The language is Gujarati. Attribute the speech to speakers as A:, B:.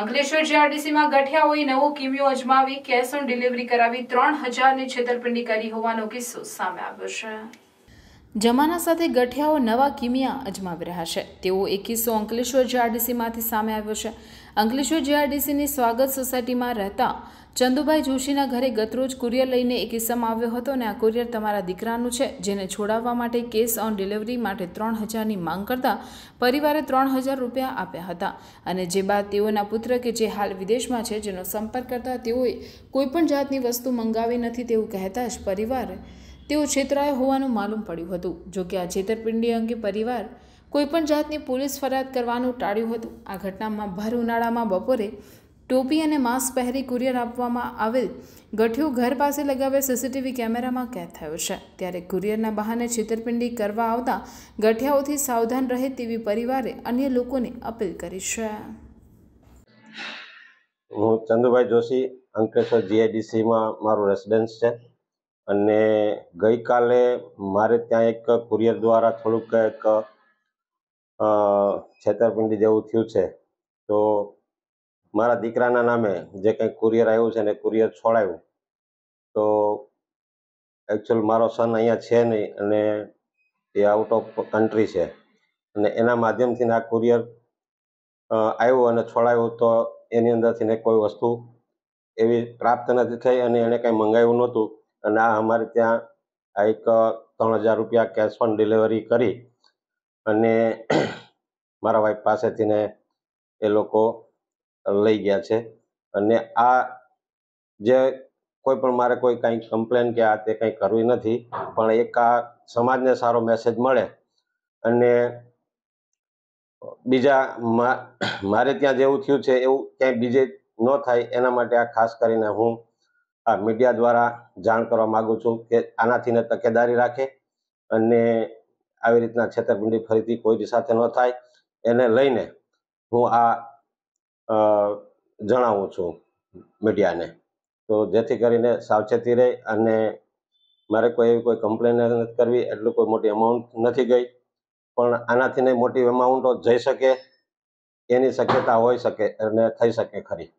A: અંકલેશ્વર જીઆરડીસીમાં હોય નવું કિમિયો અજમાવી કેશ ઓન ડિલિવરી કરાવી ત્રણ હજારની છેતરપિંડી કરી હોવાનો કિસ્સો સામે આવ્યો છે જમાના સાથે ગઠિયાઓ નવા કિમિયા અજમાવી રહ્યા છે તેવો એ કિસ્સો અંકલેશ્વર જીઆરડીસીમાંથી સામે આવ્યો છે અંકલેશ્વર જીઆરડીસીની સ્વાગત સોસાયટીમાં રહેતા ચંદુભાઈ જોશીના ઘરે ગતરોજ કુરિયર લઈને એક ઇસમ આવ્યો હતો અને આ કુરિયર તમારા દીકરાનું છે જેને છોડાવવા માટે કેસ ઓન ડિલિવરી માટે ત્રણ હજારની માંગ કરતા પરિવારે ત્રણ હજાર રૂપિયા આપ્યા હતા અને જે બાદ તેઓના પુત્ર કે જે હાલ વિદેશમાં છે જેનો સંપર્ક કરતા તેઓએ કોઈપણ જાતની વસ્તુ મંગાવી નથી તેવું કહેતા જ પરિવારે તેઓ છેતરાયા હોવાનું માલુમ પડ્યું હતું જોકે આ છેતરપિંડી અંગે પરિવાર કોઈપણ જાતની પોલીસ ફરિયાદ કરવાનું ટાળ્યું હતું આ ઘટનામાં ભર ઉનાળામાં બપોરે ટોપી અને માસ્ક પહેરી કુરિયર આપવામાં આવેલ ગઠિયો ઘર પાસે લગાવેલ સીસીટીવી કેમેરામાં કેદ થયો છે ત્યારે કુરિયરના બહાને છેતરપિંડી કરવા આવતા ગઠિયાઓથી સાવધાન રહે તેવી પરિવારે અન્ય લોકોને અપીલ કરી છે
B: હું ચંદુભાઈ જોશી અંકલેશ્વર જીઆઈડીસીમાં મારું રેસિડેન્સ છે અને ગઈકાલે મારે ત્યાં એક કુરિયર દ્વારા થોડુંક એક છેતરપિંડી જેવું થયું છે તો મારા દીકરાના નામે જે કંઈ કુરિયર આવ્યું છે ને કુરિયર છોડાયું તો એકચ્યુઅલ મારો સન અહીંયા છે નહીં અને એ આઉટ ઓફ કન્ટ્રી છે અને એના માધ્યમથી આ કુરિયર આવ્યું અને છોડાયું તો એની અંદરથી ને કોઈ વસ્તુ એવી પ્રાપ્ત નથી થઈ અને એણે કંઈ મંગાવ્યું નહોતું અને આ અમારે ત્યાં એક ત્રણ હજાર રૂપિયા કેશ ઓન ડિલિવરી કરી અને મારા વાઈફ પાસેથી ને એ લોકો લઈ ગયા છે અને આ જે કોઈ પણ મારે કોઈ કાંઈ કમ્પ્લેન કે આ તે કંઈ કરવી નથી પણ એક આ સમાજને સારો મેસેજ મળે અને બીજા મારે ત્યાં જેવું થયું છે એવું ક્યાંય બીજે ન થાય એના માટે આ ખાસ કરીને હું આ મીડિયા દ્વારા જાણ કરવા માગું છું કે આનાથી તકેદારી રાખે અને આવી રીતના છેતરપિંડી ફરીથી કોઈની સાથે ન થાય એને લઈને હું આ જણાવું છું મીડિયાને તો જેથી કરીને સાવચેતી રહે અને મારે કોઈ એવી કોઈ કમ્પ્લેન નથી કરવી એટલું કોઈ મોટી અમાઉન્ટ નથી ગઈ પણ આનાથી નહીં મોટી અમાઉન્ટો જઈ શકે એની શક્યતા હોઈ શકે અને થઈ શકે ખરી